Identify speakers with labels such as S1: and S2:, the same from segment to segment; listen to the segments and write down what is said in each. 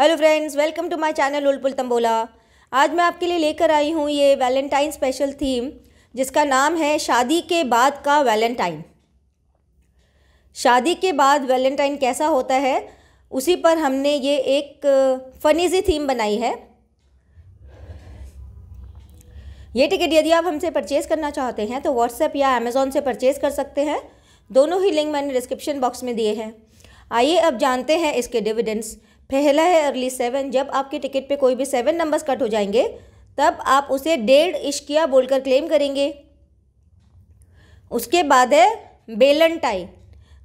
S1: hello friends welcome to my channel उलपुल तंबोला आज मैं आपके लिए लेकर आई हूँ ये वैलेंटाइन स्पेशल थीम जिसका नाम है शादी के बाद का वैलेंटाइन शादी के बाद वैलेंटाइन कैसा होता है उसी पर हमने ये एक फ़नी सी थीम बनाई है ये टिकट यदि आप हमसे परचेज़ करना चाहते हैं तो व्हाट्सएप या अमेज़ोन से परचेज़ कर सकते हैं दोनों ही लिंक मैंने डिस्क्रिप्शन बॉक्स में दिए हैं आइए अब जानते हैं इसके डिविडेंड्स पहला है अर्ली सेवन जब आपके टिकट पे कोई भी सेवन नंबर्स कट हो जाएंगे तब आप उसे डेढ़ इश्किया बोलकर क्लेम करेंगे उसके बाद है बेलन टाई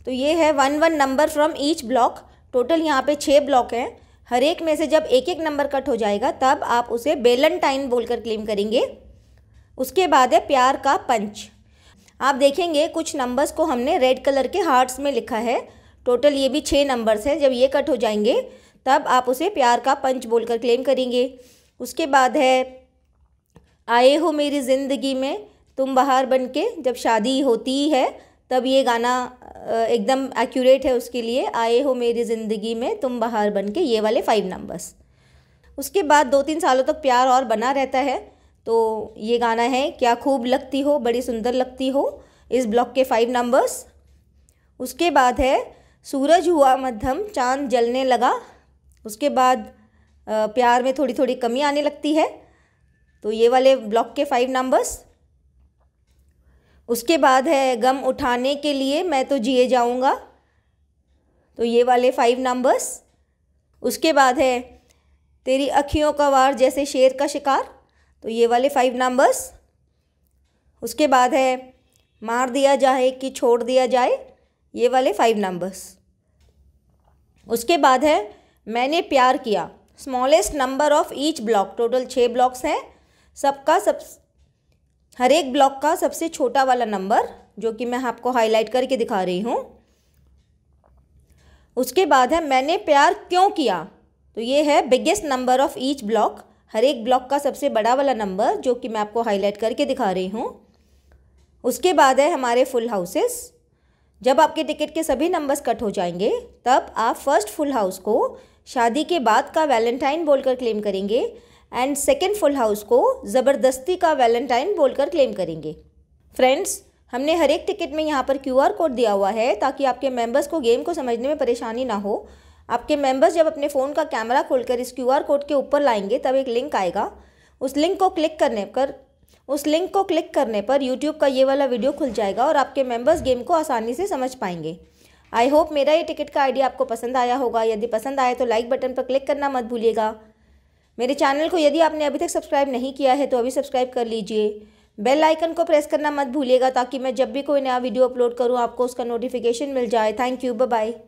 S1: तो ये है one one number from each block total यहाँ पे छः ब्लॉक हैं हर एक में से जब एक एक नंबर कट हो जाएगा तब आप उसे बेलन टाइन बोलकर क्लेम करेंगे उसके बाद है प्यार का पंच आप देखेंगे कुछ नंबर्स को हमने रेड कलर के हार्ट्स में लिखा है टोटल ये भी छः नंबर्स हैं जब ये कट हो जाएंगे तब आप उसे प्यार का पंच बोलकर क्लेम करेंगे उसके बाद है आए हो मेरी ज़िंदगी में तुम बाहर बन के जब शादी होती है तब ये गाना एकदम एक्यूरेट है उसके लिए आए हो मेरी ज़िंदगी में तुम बाहर बन के ये वाले फाइव नंबर्स उसके बाद दो तीन सालों तक प्यार और बना रहता है तो ये गाना है क्या खूब लगती हो बड़ी सुंदर लगती हो इस ब्लॉक के फाइव नंबर्स उसके बाद है सूरज हुआ मध्यम चांद जलने लगा उसके बाद प्यार में थोड़ी थोड़ी कमी आने लगती है तो ये वाले ब्लॉक के फाइव नंबर्स उसके बाद है गम उठाने के लिए मैं तो जिए जाऊँगा तो ये वाले फाइव नंबर्स उसके बाद है तेरी अखियों का वार जैसे शेर का शिकार तो ये वाले फाइव नंबर्स उसके बाद है मार दिया जाए कि छोड़ दिया जाए ये वाले फाइव नंबर्स उसके बाद है मैंने प्यार किया smallest number of each block total छः ब्लॉक्स हैं सबका सब हर एक ब्लॉक का सबसे छोटा वाला नंबर जो कि मैं आपको हाईलाइट करके दिखा रही हूँ उसके बाद है मैंने प्यार क्यों किया तो ये है biggest number of each block हर एक ब्लॉक का सबसे बड़ा वाला नंबर जो कि मैं आपको हाईलाइट करके दिखा रही हूँ उसके बाद है हमारे फुल हाउसेस जब आपके टिकट के सभी नंबर्स कट हो जाएंगे तब आप फर्स्ट फुल हाउस को शादी के बाद का वैलेंटाइन बोलकर क्लेम करेंगे एंड सेकेंड फुल हाउस को ज़बरदस्ती का वैलेंटाइन बोलकर क्लेम करेंगे फ्रेंड्स हमने हर एक टिकट में यहाँ पर क्यू आर कोड दिया हुआ है ताकि आपके मेंबर्स को गेम को समझने में परेशानी ना हो आपके मेंबर्स जब अपने फ़ोन का कैमरा खोलकर इस क्यू आर कोड के ऊपर लाएंगे तब एक लिंक आएगा उस लिंक को क्लिक करने पर उस लिंक को क्लिक करने पर यूट्यूब का ये वाला वीडियो खुल जाएगा और आपके मेम्बर्स गेम को आसानी से समझ पाएंगे आई होप मेरा ये टिकट का आइडिया आपको पसंद आया होगा यदि पसंद आए तो लाइक बटन पर क्लिक करना मत भूलिएगा मेरे चैनल को यदि आपने अभी तक सब्सक्राइब नहीं किया है तो अभी सब्सक्राइब कर लीजिए बेल आइकन को प्रेस करना मत भूलिएगा ताकि मैं जब भी कोई नया वीडियो अपलोड करूँ आपको उसका नोटिफिकेशन मिल जाए थैंक यू बाय